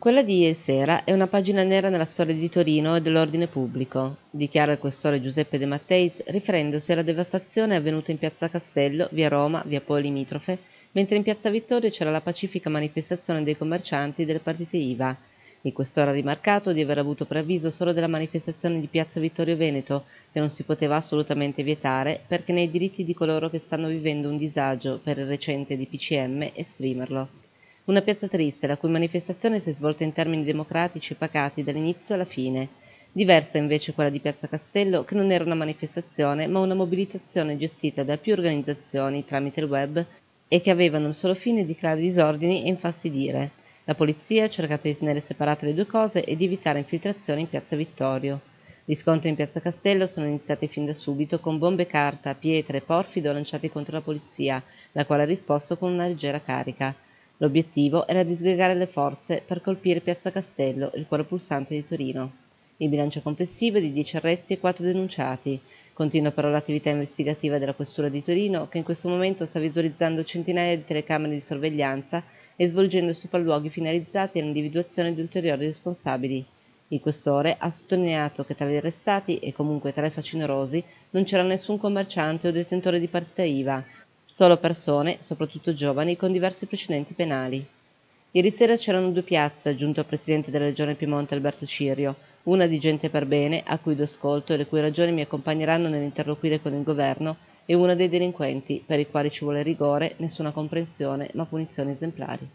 Quella di ieri sera è una pagina nera nella storia di Torino e dell'ordine pubblico, dichiara il questore Giuseppe De Matteis riferendosi alla devastazione avvenuta in piazza Castello, via Roma, via Poli Limitrofe, mentre in piazza Vittorio c'era la pacifica manifestazione dei commercianti delle partite IVA. Il questore ha rimarcato di aver avuto preavviso solo della manifestazione di piazza Vittorio Veneto, che non si poteva assolutamente vietare perché nei diritti di coloro che stanno vivendo un disagio per il recente DPCM esprimerlo. Una piazza triste la cui manifestazione si è svolta in termini democratici e pacati dall'inizio alla fine. Diversa invece quella di Piazza Castello, che non era una manifestazione, ma una mobilitazione gestita da più organizzazioni tramite il web e che avevano il solo fine di creare disordini e infastidire. La polizia ha cercato di tenere separate le due cose e di evitare infiltrazioni in Piazza Vittorio. Gli scontri in Piazza Castello sono iniziati fin da subito con bombe carta, pietre e porfido lanciati contro la polizia, la quale ha risposto con una leggera carica. L'obiettivo era disgregare le forze per colpire Piazza Castello, il cuore pulsante di Torino. Il bilancio complessivo è di 10 arresti e 4 denunciati. Continua però l'attività investigativa della Questura di Torino, che in questo momento sta visualizzando centinaia di telecamere di sorveglianza e svolgendo sopralluoghi finalizzati all'individuazione di ulteriori responsabili. Il questore ha sottolineato che tra gli arrestati e comunque tra i facinorosi non c'era nessun commerciante o detentore di partita IVA, solo persone, soprattutto giovani, con diversi precedenti penali. Ieri sera c'erano due piazze, aggiunto il presidente della regione Piemonte Alberto Cirio, una di gente per bene, a cui do ascolto e le cui ragioni mi accompagneranno nell'interloquire con il governo, e una dei delinquenti, per i quali ci vuole rigore, nessuna comprensione, ma punizioni esemplari.